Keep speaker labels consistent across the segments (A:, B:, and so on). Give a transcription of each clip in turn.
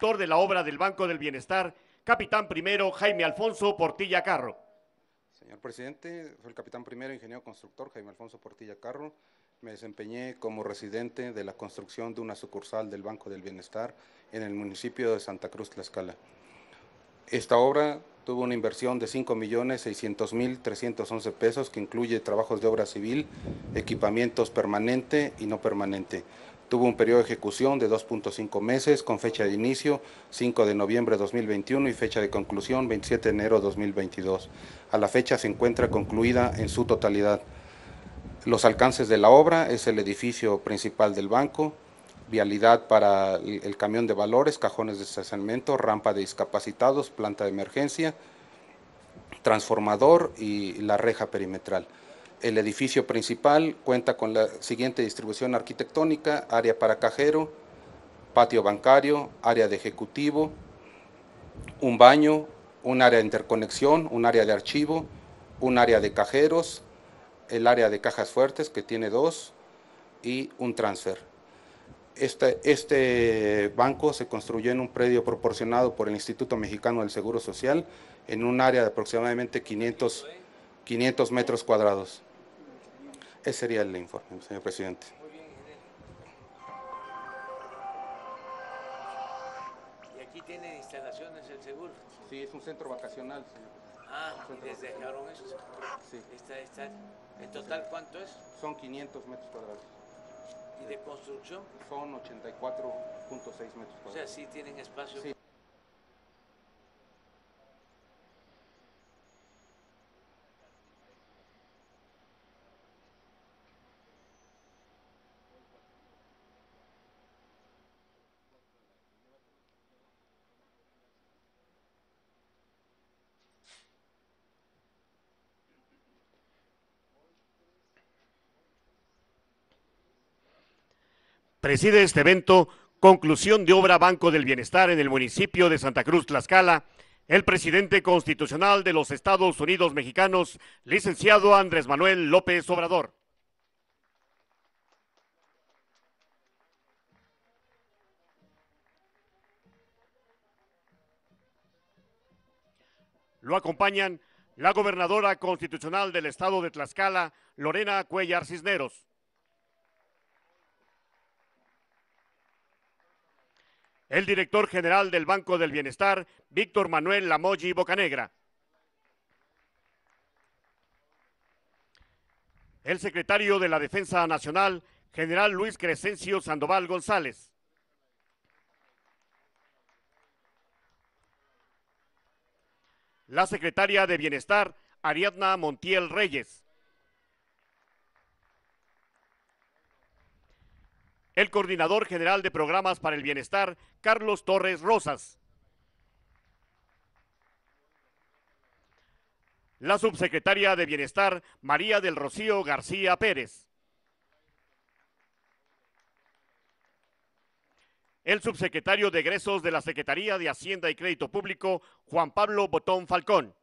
A: de la obra del Banco del Bienestar, capitán primero Jaime Alfonso Portilla Carro.
B: Señor presidente, soy el capitán primero, ingeniero constructor Jaime Alfonso Portilla Carro. Me desempeñé como residente de la construcción de una sucursal del Banco del Bienestar en el municipio de Santa Cruz, Tlaxcala. Esta obra tuvo una inversión de 5.600.311 pesos que incluye trabajos de obra civil, equipamientos permanente y no permanente. Tuvo un periodo de ejecución de 2.5 meses con fecha de inicio 5 de noviembre de 2021 y fecha de conclusión 27 de enero de 2022. A la fecha se encuentra concluida en su totalidad. Los alcances de la obra es el edificio principal del banco, vialidad para el camión de valores, cajones de estacionamiento, rampa de discapacitados, planta de emergencia, transformador y la reja perimetral. El edificio principal cuenta con la siguiente distribución arquitectónica, área para cajero, patio bancario, área de ejecutivo, un baño, un área de interconexión, un área de archivo, un área de cajeros, el área de cajas fuertes que tiene dos y un transfer. Este, este banco se construyó en un predio proporcionado por el Instituto Mexicano del Seguro Social en un área de aproximadamente 500 metros cuadrados. Ese sería el informe, señor presidente. Muy bien, ¿Y aquí tiene instalaciones el seguro? Sí, es un centro vacacional, señor
C: Ah, desde les dejaron eso? Sí. está. ¿En total cuánto es?
B: Son 500 metros cuadrados. ¿Y de construcción? Son 84.6 metros cuadrados. O sea,
C: sí tienen
D: espacio. Sí.
A: preside este evento Conclusión de Obra Banco del Bienestar en el municipio de Santa Cruz, Tlaxcala, el presidente constitucional de los Estados Unidos mexicanos, licenciado Andrés Manuel López Obrador. Lo acompañan la gobernadora constitucional del estado de Tlaxcala, Lorena Cuellar Cisneros. el director general del Banco del Bienestar, Víctor Manuel Lamoyi Bocanegra. El secretario de la Defensa Nacional, general Luis Crescencio Sandoval González. La secretaria de Bienestar, Ariadna Montiel Reyes. el coordinador general de programas para el bienestar, Carlos Torres Rosas. La subsecretaria de Bienestar, María del Rocío García Pérez. El subsecretario de Egresos de la Secretaría de Hacienda y Crédito Público, Juan Pablo Botón Falcón.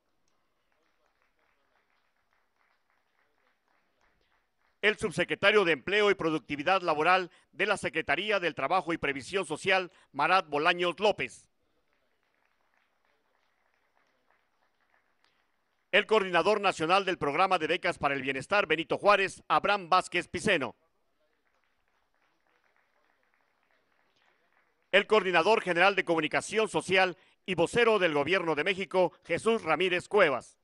A: el subsecretario de Empleo y Productividad Laboral de la Secretaría del Trabajo y Previsión Social, Marat Bolaños López. El coordinador nacional del Programa de Becas para el Bienestar, Benito Juárez, Abraham Vázquez Piceno. El coordinador general de Comunicación Social y vocero del Gobierno de México, Jesús Ramírez Cuevas.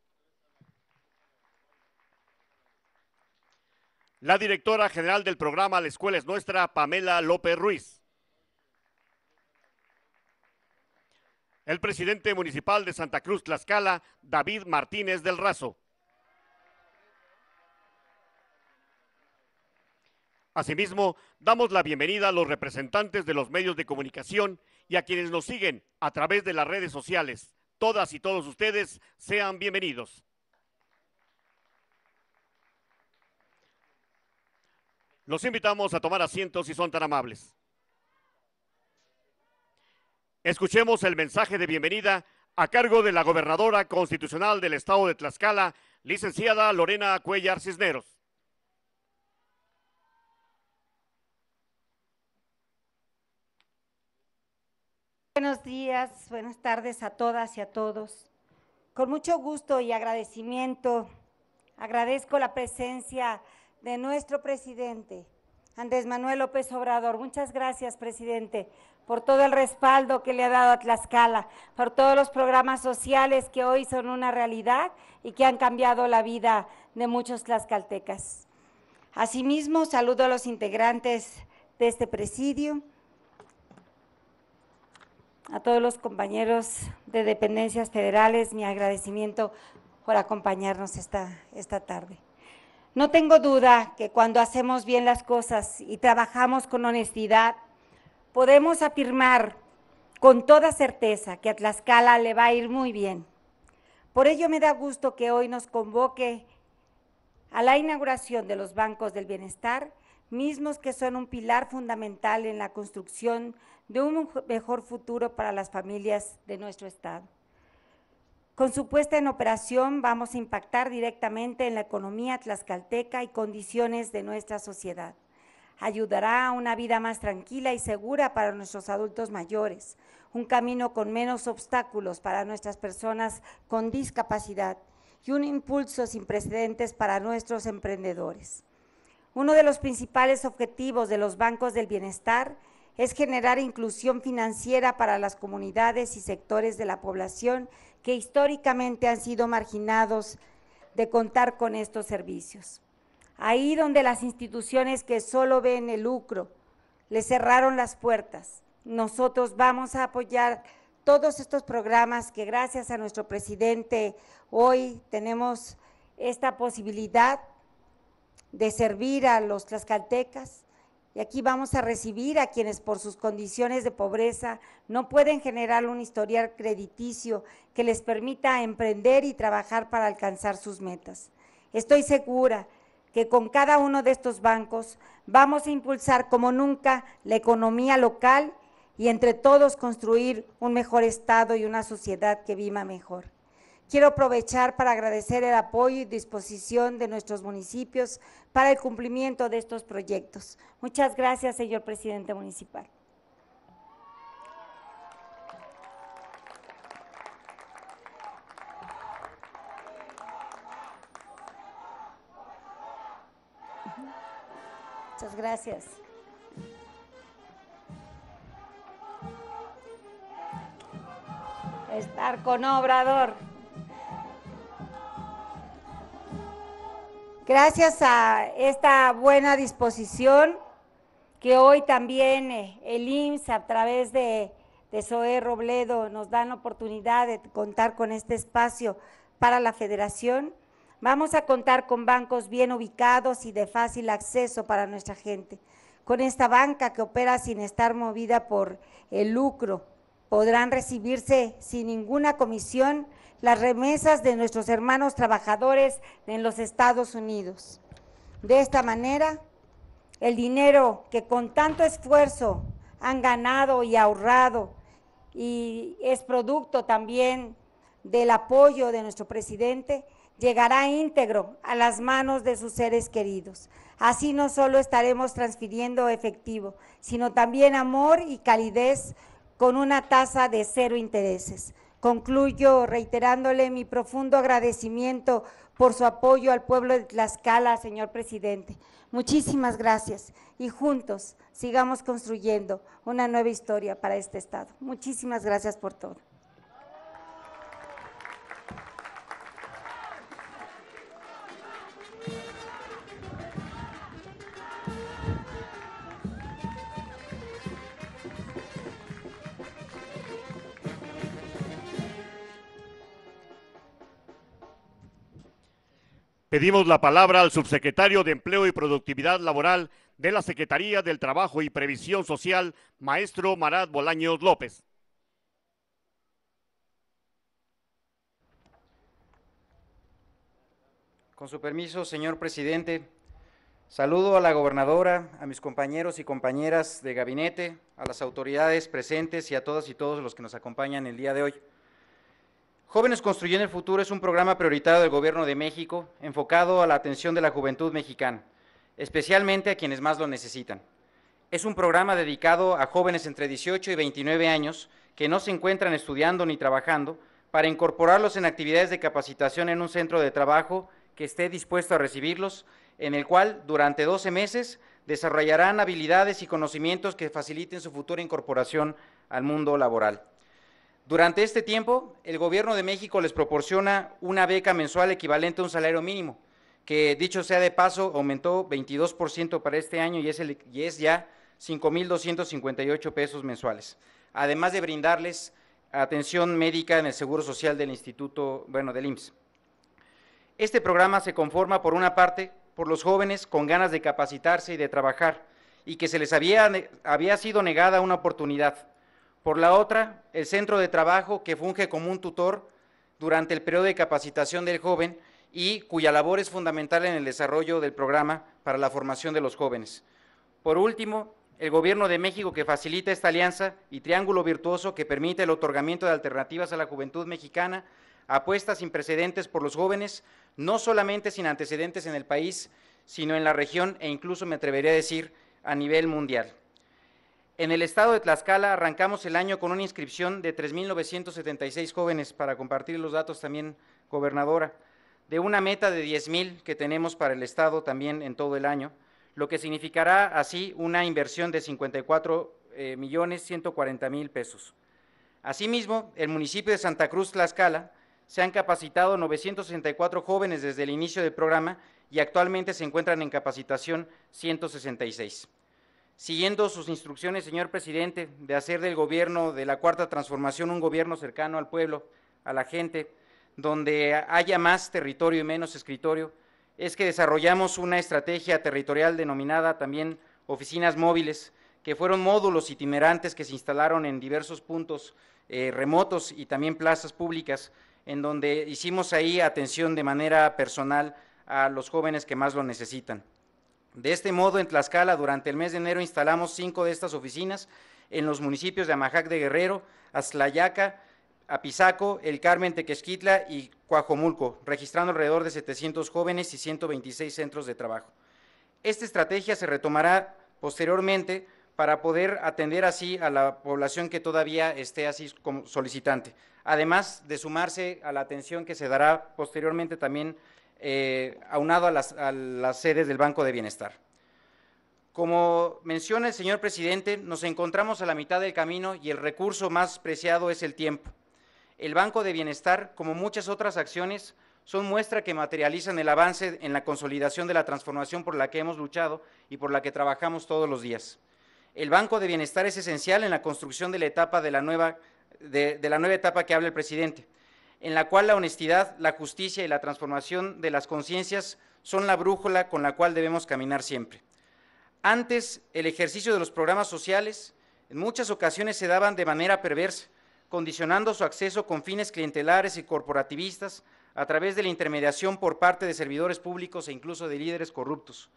A: la directora general del programa La Escuela es Nuestra, Pamela López Ruiz. El presidente municipal de Santa Cruz Tlaxcala, David Martínez del Razo. Asimismo, damos la bienvenida a los representantes de los medios de comunicación y a quienes nos siguen a través de las redes sociales. Todas y todos ustedes sean bienvenidos. Los invitamos a tomar asientos si son tan amables. Escuchemos el mensaje de bienvenida a cargo de la gobernadora constitucional del estado de Tlaxcala, licenciada Lorena Cuellar Cisneros.
C: Buenos días, buenas tardes a todas y a todos. Con mucho gusto y agradecimiento agradezco la presencia de de nuestro presidente, Andrés Manuel López Obrador. Muchas gracias, presidente, por todo el respaldo que le ha dado a Tlaxcala, por todos los programas sociales que hoy son una realidad y que han cambiado la vida de muchos tlaxcaltecas. Asimismo, saludo a los integrantes de este presidio, a todos los compañeros de dependencias federales, mi agradecimiento por acompañarnos esta, esta tarde. No tengo duda que cuando hacemos bien las cosas y trabajamos con honestidad, podemos afirmar con toda certeza que a Tlaxcala le va a ir muy bien. Por ello me da gusto que hoy nos convoque a la inauguración de los bancos del bienestar, mismos que son un pilar fundamental en la construcción de un mejor futuro para las familias de nuestro Estado. Con su puesta en operación vamos a impactar directamente en la economía tlaxcalteca y condiciones de nuestra sociedad. Ayudará a una vida más tranquila y segura para nuestros adultos mayores, un camino con menos obstáculos para nuestras personas con discapacidad y un impulso sin precedentes para nuestros emprendedores. Uno de los principales objetivos de los bancos del bienestar es generar inclusión financiera para las comunidades y sectores de la población que históricamente han sido marginados de contar con estos servicios. Ahí donde las instituciones que solo ven el lucro les cerraron las puertas, nosotros vamos a apoyar todos estos programas que gracias a nuestro presidente hoy tenemos esta posibilidad de servir a los tlaxcaltecas, y aquí vamos a recibir a quienes por sus condiciones de pobreza no pueden generar un historial crediticio que les permita emprender y trabajar para alcanzar sus metas. Estoy segura que con cada uno de estos bancos vamos a impulsar como nunca la economía local y entre todos construir un mejor Estado y una sociedad que viva mejor. Quiero aprovechar para agradecer el apoyo y disposición de nuestros municipios para el cumplimiento de estos proyectos. Muchas gracias, señor presidente municipal. Muchas gracias. Estar con Obrador. Gracias a esta buena disposición que hoy también eh, el IMSS a través de, de Robledo nos dan la oportunidad de contar con este espacio para la federación. Vamos a contar con bancos bien ubicados y de fácil acceso para nuestra gente. Con esta banca que opera sin estar movida por el lucro, podrán recibirse sin ninguna comisión las remesas de nuestros hermanos trabajadores en los Estados Unidos. De esta manera, el dinero que con tanto esfuerzo han ganado y ahorrado y es producto también del apoyo de nuestro presidente, llegará íntegro a las manos de sus seres queridos. Así no solo estaremos transfiriendo efectivo, sino también amor y calidez con una tasa de cero intereses. Concluyo reiterándole mi profundo agradecimiento por su apoyo al pueblo de Tlaxcala, señor presidente. Muchísimas gracias y juntos sigamos construyendo una nueva historia para este Estado. Muchísimas gracias por todo.
A: Pedimos la palabra al subsecretario de Empleo y Productividad Laboral de la Secretaría del Trabajo y Previsión Social, maestro Marat Bolaños López.
E: Con su permiso, señor presidente, saludo a la gobernadora, a mis compañeros y compañeras de gabinete, a las autoridades presentes y a todas y todos los que nos acompañan el día de hoy. Jóvenes Construyendo el Futuro es un programa prioritario del Gobierno de México enfocado a la atención de la juventud mexicana, especialmente a quienes más lo necesitan. Es un programa dedicado a jóvenes entre 18 y 29 años que no se encuentran estudiando ni trabajando para incorporarlos en actividades de capacitación en un centro de trabajo que esté dispuesto a recibirlos, en el cual durante 12 meses desarrollarán habilidades y conocimientos que faciliten su futura incorporación al mundo laboral. Durante este tiempo, el gobierno de México les proporciona una beca mensual equivalente a un salario mínimo, que dicho sea de paso, aumentó 22% para este año y es, y es ya 5.258 pesos mensuales, además de brindarles atención médica en el Seguro Social del Instituto, bueno, del IMSS. Este programa se conforma por una parte por los jóvenes con ganas de capacitarse y de trabajar y que se les había, había sido negada una oportunidad por la otra, el centro de trabajo que funge como un tutor durante el periodo de capacitación del joven y cuya labor es fundamental en el desarrollo del programa para la formación de los jóvenes. Por último, el Gobierno de México que facilita esta alianza y triángulo virtuoso que permite el otorgamiento de alternativas a la juventud mexicana, apuesta sin precedentes por los jóvenes, no solamente sin antecedentes en el país, sino en la región e incluso me atrevería a decir a nivel mundial. En el estado de Tlaxcala arrancamos el año con una inscripción de 3.976 jóvenes, para compartir los datos también, gobernadora, de una meta de 10.000 que tenemos para el estado también en todo el año, lo que significará así una inversión de 54.140.000 eh, millones mil pesos. Asimismo, el municipio de Santa Cruz Tlaxcala se han capacitado 964 jóvenes desde el inicio del programa y actualmente se encuentran en capacitación 166 siguiendo sus instrucciones, señor presidente, de hacer del gobierno de la Cuarta Transformación un gobierno cercano al pueblo, a la gente, donde haya más territorio y menos escritorio, es que desarrollamos una estrategia territorial denominada también oficinas móviles, que fueron módulos itinerantes que se instalaron en diversos puntos eh, remotos y también plazas públicas, en donde hicimos ahí atención de manera personal a los jóvenes que más lo necesitan. De este modo, en Tlaxcala, durante el mes de enero instalamos cinco de estas oficinas en los municipios de Amajac de Guerrero, Azlayaca, Apizaco, El Carmen, Tequesquitla y Cuajomulco, registrando alrededor de 700 jóvenes y 126 centros de trabajo. Esta estrategia se retomará posteriormente para poder atender así a la población que todavía esté así como solicitante, además de sumarse a la atención que se dará posteriormente también eh, aunado a las, sedes del Banco de Bienestar. Como menciona el señor presidente, nos encontramos a la mitad del camino y el recurso más preciado es el tiempo. El Banco de Bienestar, como muchas otras acciones, son muestra que materializan el avance en la consolidación de la transformación por la que hemos luchado y por la que trabajamos todos los días. El Banco de Bienestar es esencial en la construcción de la etapa de la nueva etapa que habla el presidente, en la cual la honestidad, la justicia y la transformación de las conciencias son la brújula con la cual debemos caminar siempre. Antes, el ejercicio de los programas sociales en muchas ocasiones se daban de manera perversa, condicionando su acceso con fines clientelares y corporativistas a través de la intermediación por parte de servidores públicos e incluso de líderes corruptos.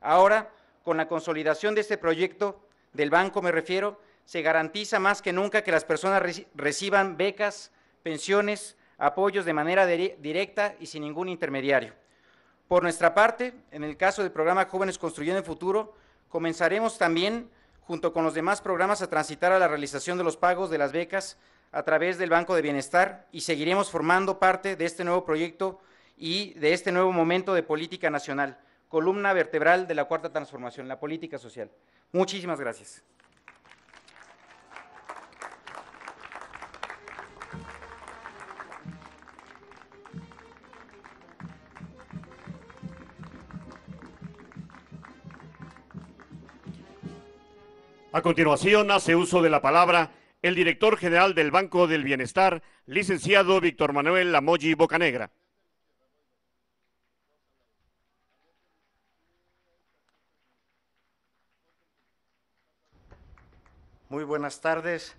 E: Ahora, con la consolidación de este proyecto, del banco me refiero, se garantiza más que nunca que las personas reciban becas, pensiones, apoyos de manera directa y sin ningún intermediario. Por nuestra parte, en el caso del programa Jóvenes Construyendo el Futuro, comenzaremos también, junto con los demás programas, a transitar a la realización de los pagos de las becas a través del Banco de Bienestar y seguiremos formando parte de este nuevo proyecto y de este nuevo momento de política nacional, columna vertebral de la cuarta transformación, la política social. Muchísimas gracias.
A: A continuación, hace uso de la palabra el director general del Banco del Bienestar, licenciado Víctor Manuel Lamoyi Bocanegra.
D: Muy buenas tardes,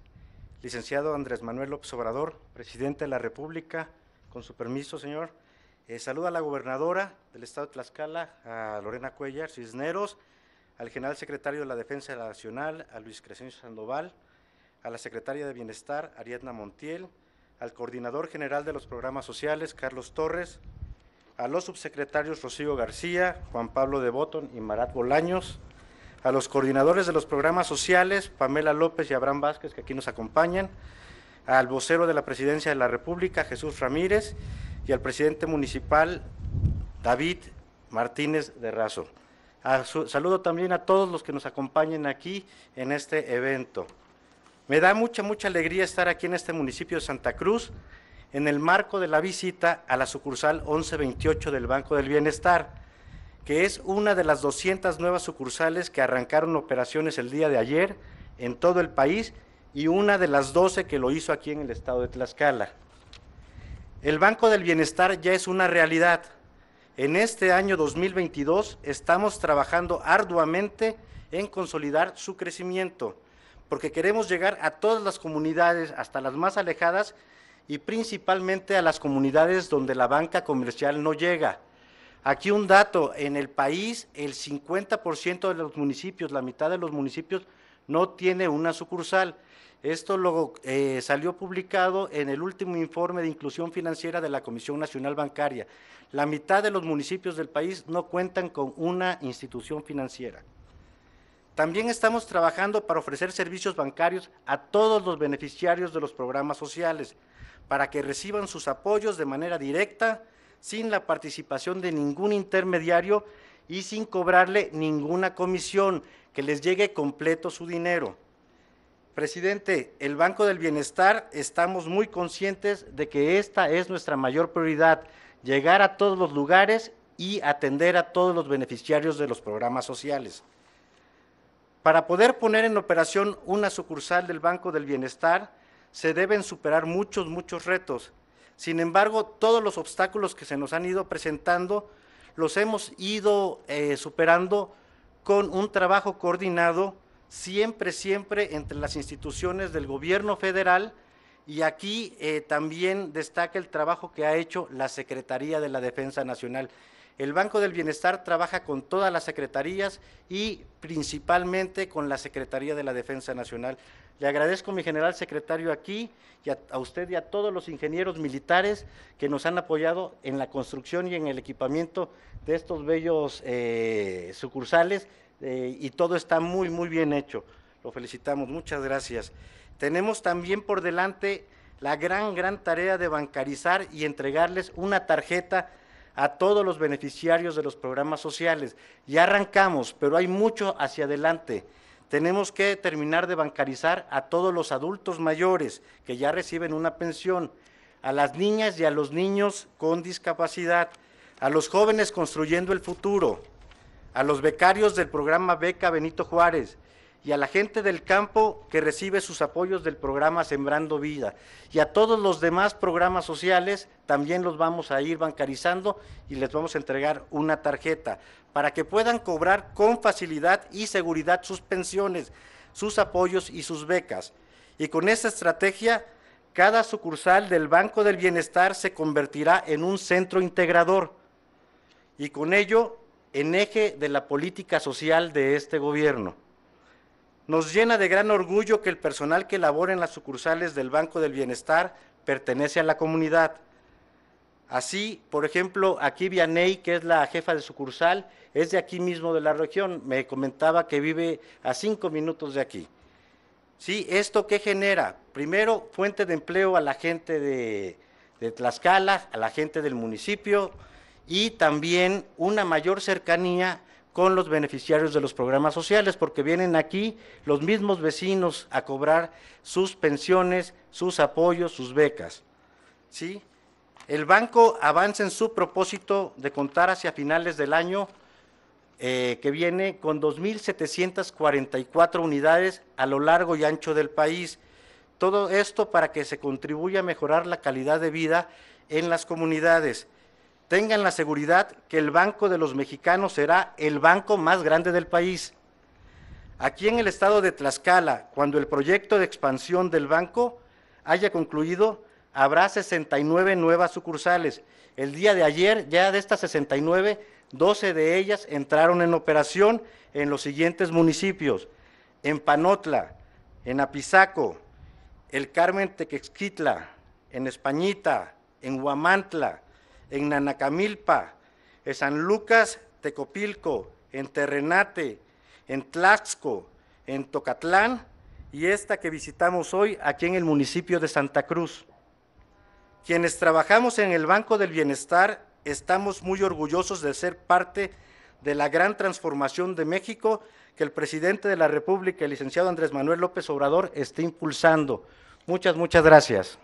D: licenciado Andrés Manuel López Obrador, presidente de la República. Con su permiso, señor, eh, saluda a la gobernadora del estado de Tlaxcala, a Lorena Cuellar Cisneros, al general secretario de la Defensa Nacional, a Luis Crescencio Sandoval, a la secretaria de Bienestar, Ariadna Montiel, al coordinador general de los programas sociales, Carlos Torres, a los subsecretarios Rocío García, Juan Pablo de Botón y Marat Bolaños, a los coordinadores de los programas sociales, Pamela López y Abraham Vázquez, que aquí nos acompañan, al vocero de la Presidencia de la República, Jesús Ramírez, y al presidente municipal, David Martínez de Razo saludo también a todos los que nos acompañan aquí en este evento. Me da mucha, mucha alegría estar aquí en este municipio de Santa Cruz en el marco de la visita a la sucursal 1128 del Banco del Bienestar, que es una de las 200 nuevas sucursales que arrancaron operaciones el día de ayer en todo el país y una de las 12 que lo hizo aquí en el estado de Tlaxcala. El Banco del Bienestar ya es una realidad en este año 2022 estamos trabajando arduamente en consolidar su crecimiento, porque queremos llegar a todas las comunidades, hasta las más alejadas, y principalmente a las comunidades donde la banca comercial no llega. Aquí un dato, en el país el 50% de los municipios, la mitad de los municipios, no tiene una sucursal. Esto lo eh, salió publicado en el último informe de inclusión financiera de la Comisión Nacional Bancaria. La mitad de los municipios del país no cuentan con una institución financiera. También estamos trabajando para ofrecer servicios bancarios a todos los beneficiarios de los programas sociales, para que reciban sus apoyos de manera directa, sin la participación de ningún intermediario y sin cobrarle ninguna comisión, que les llegue completo su dinero. Presidente, el Banco del Bienestar estamos muy conscientes de que esta es nuestra mayor prioridad, llegar a todos los lugares y atender a todos los beneficiarios de los programas sociales. Para poder poner en operación una sucursal del Banco del Bienestar, se deben superar muchos, muchos retos. Sin embargo, todos los obstáculos que se nos han ido presentando los hemos ido eh, superando con un trabajo coordinado siempre, siempre entre las instituciones del gobierno federal y aquí eh, también destaca el trabajo que ha hecho la Secretaría de la Defensa Nacional. El Banco del Bienestar trabaja con todas las secretarías y principalmente con la Secretaría de la Defensa Nacional. Le agradezco, mi general secretario, aquí y a, usted y a todos los ingenieros militares que nos han apoyado en la construcción y en el equipamiento de estos bellos eh, sucursales eh, y todo está muy, muy bien hecho. Lo felicitamos, muchas gracias. Tenemos también por delante la gran, gran tarea de bancarizar y entregarles una tarjeta a todos los beneficiarios de los programas sociales. Ya arrancamos, pero hay mucho hacia adelante. Tenemos que terminar de bancarizar a todos los adultos mayores que ya reciben una pensión, a las niñas y a los niños con discapacidad, a los jóvenes construyendo el futuro a los becarios del programa Beca Benito Juárez y a la gente del campo que recibe sus apoyos del programa Sembrando Vida. Y a todos los demás programas sociales también los vamos a ir bancarizando y les vamos a entregar una tarjeta para que puedan cobrar con facilidad y seguridad sus pensiones, sus apoyos y sus becas. Y con esta estrategia, cada sucursal del Banco del Bienestar se convertirá en un centro integrador. Y con ello en eje de la política social de este gobierno. Nos llena de gran orgullo que el personal que labora en las sucursales del Banco del Bienestar pertenece a la comunidad. Así, por ejemplo, aquí Vianey, que es la jefa de sucursal, es de aquí mismo de la región. Me comentaba que vive a cinco minutos de aquí. ¿Sí? ¿Esto qué genera? Primero, fuente de empleo a la gente de Tlaxcala, a la gente del municipio, y también una mayor cercanía con los beneficiarios de los programas sociales, porque vienen aquí los mismos vecinos a cobrar sus pensiones, sus apoyos, sus becas. ¿Sí? El banco avanza en su propósito de contar hacia finales del año eh, que viene con 2.744 unidades a lo largo y ancho del país. Todo esto para que se contribuya a mejorar la calidad de vida en las comunidades tengan la seguridad que el Banco de los Mexicanos será el banco más grande del país. Aquí en el estado de Tlaxcala, cuando el proyecto de expansión del banco haya concluido, habrá 69 nuevas sucursales. El día de ayer, ya de estas 69, 12 de ellas entraron en operación en los siguientes municipios, en Panotla, en Apizaco, el Carmen Tequexquitla, en Españita, en Huamantla, en Nanacamilpa, en San Lucas Tecopilco, en Terrenate, en Tlaxco, en Tocatlán y esta que visitamos hoy aquí en el municipio de Santa Cruz. Quienes trabajamos en el Banco del Bienestar estamos muy orgullosos de ser parte de la gran transformación de México que el presidente de la República, el licenciado Andrés Manuel López Obrador, está impulsando. Muchas, muchas gracias.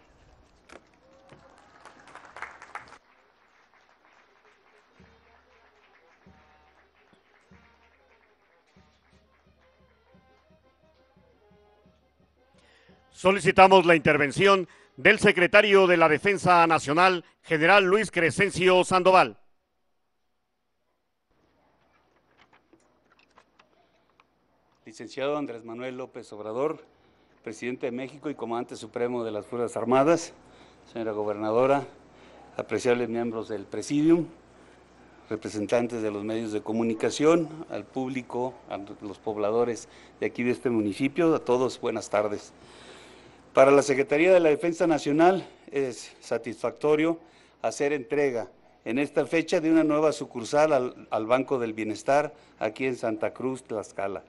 A: solicitamos la intervención del secretario de la Defensa Nacional, general Luis Crescencio Sandoval.
F: Licenciado Andrés Manuel López Obrador, presidente de México y comandante supremo de las Fuerzas Armadas, señora gobernadora, apreciables miembros del Presidium, representantes de los medios de comunicación, al público, a los pobladores de aquí de este municipio, a todos buenas tardes. Para la Secretaría de la Defensa Nacional es satisfactorio hacer entrega en esta fecha de una nueva sucursal al, Banco del Bienestar aquí en Santa Cruz, Tlaxcala,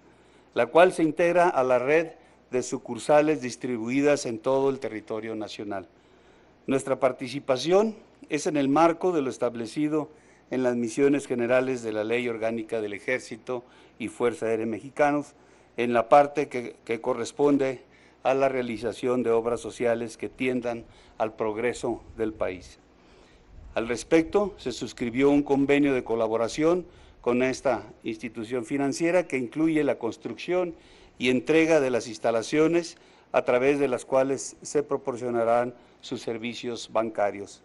F: la cual se integra a la red de sucursales distribuidas en todo el territorio nacional. Nuestra participación es en el marco de lo establecido en las misiones generales de la Ley Orgánica del Ejército y Fuerza Aérea Mexicanos, en la parte que corresponde a la realización de obras sociales que tiendan al progreso del país. Al respecto, se suscribió un convenio de colaboración con esta institución financiera que incluye la construcción y entrega de las instalaciones a través de las cuales se proporcionarán sus servicios bancarios.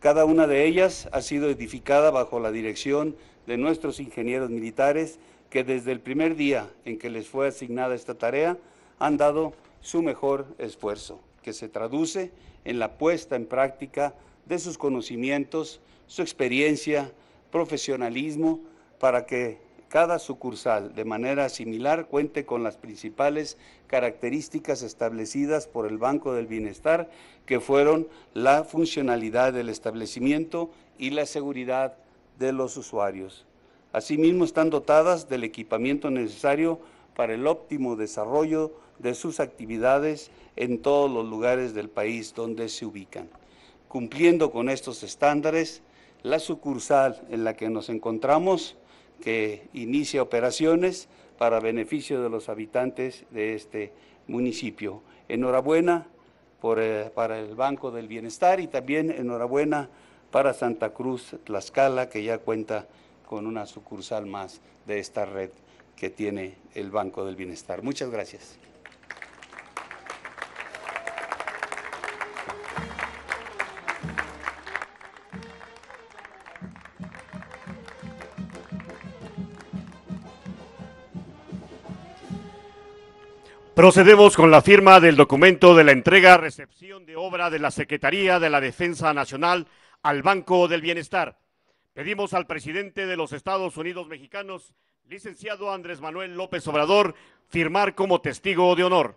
F: Cada una de ellas ha sido edificada bajo la dirección de nuestros ingenieros militares que desde el primer día en que les fue asignada esta tarea han dado su mejor esfuerzo, que se traduce en la puesta en práctica de sus conocimientos, su experiencia, profesionalismo, para que cada sucursal de manera similar cuente con las principales características establecidas por el Banco del Bienestar, que fueron la funcionalidad del establecimiento y la seguridad de los usuarios. Asimismo, están dotadas del equipamiento necesario para el óptimo desarrollo de sus actividades en todos los lugares del país donde se ubican. Cumpliendo con estos estándares, la sucursal en la que nos encontramos, que inicia operaciones para beneficio de los habitantes de este municipio. Enhorabuena eh, para el Banco del Bienestar y también enhorabuena para Santa Cruz Tlaxcala, que ya cuenta con una sucursal más de esta red que tiene el Banco del Bienestar. Muchas gracias.
A: Procedemos con la firma del documento de la entrega-recepción de obra de la Secretaría de la Defensa Nacional al Banco del Bienestar. Pedimos al presidente de los Estados Unidos mexicanos, Licenciado Andrés Manuel López Obrador, firmar como testigo de honor.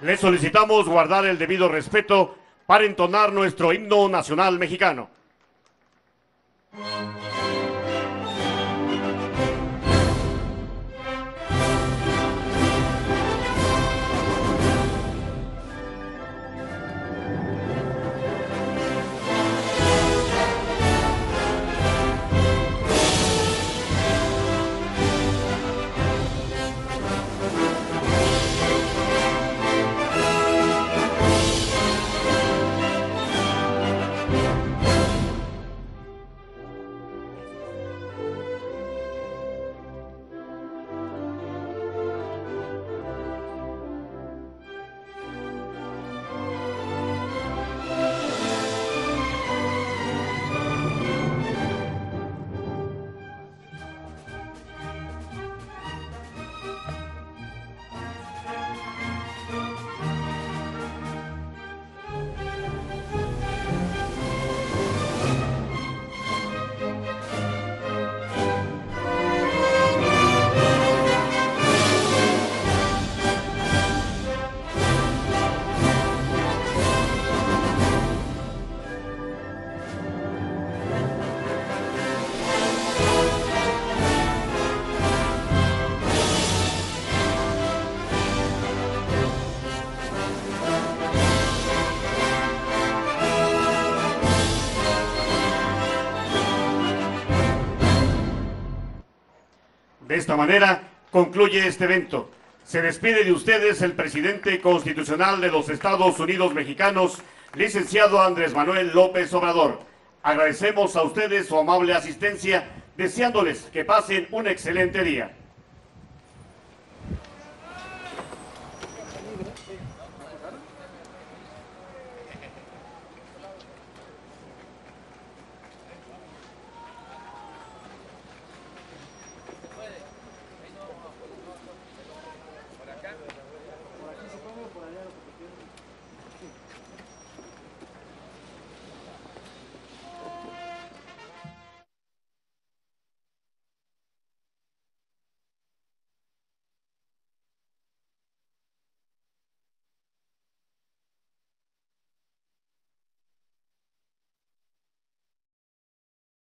A: Le solicitamos guardar el debido respeto para entonar nuestro himno nacional mexicano. esta manera concluye este evento. Se despide de ustedes el presidente constitucional de los Estados Unidos mexicanos, licenciado Andrés Manuel López Obrador. Agradecemos a ustedes su amable asistencia, deseándoles que pasen un excelente día.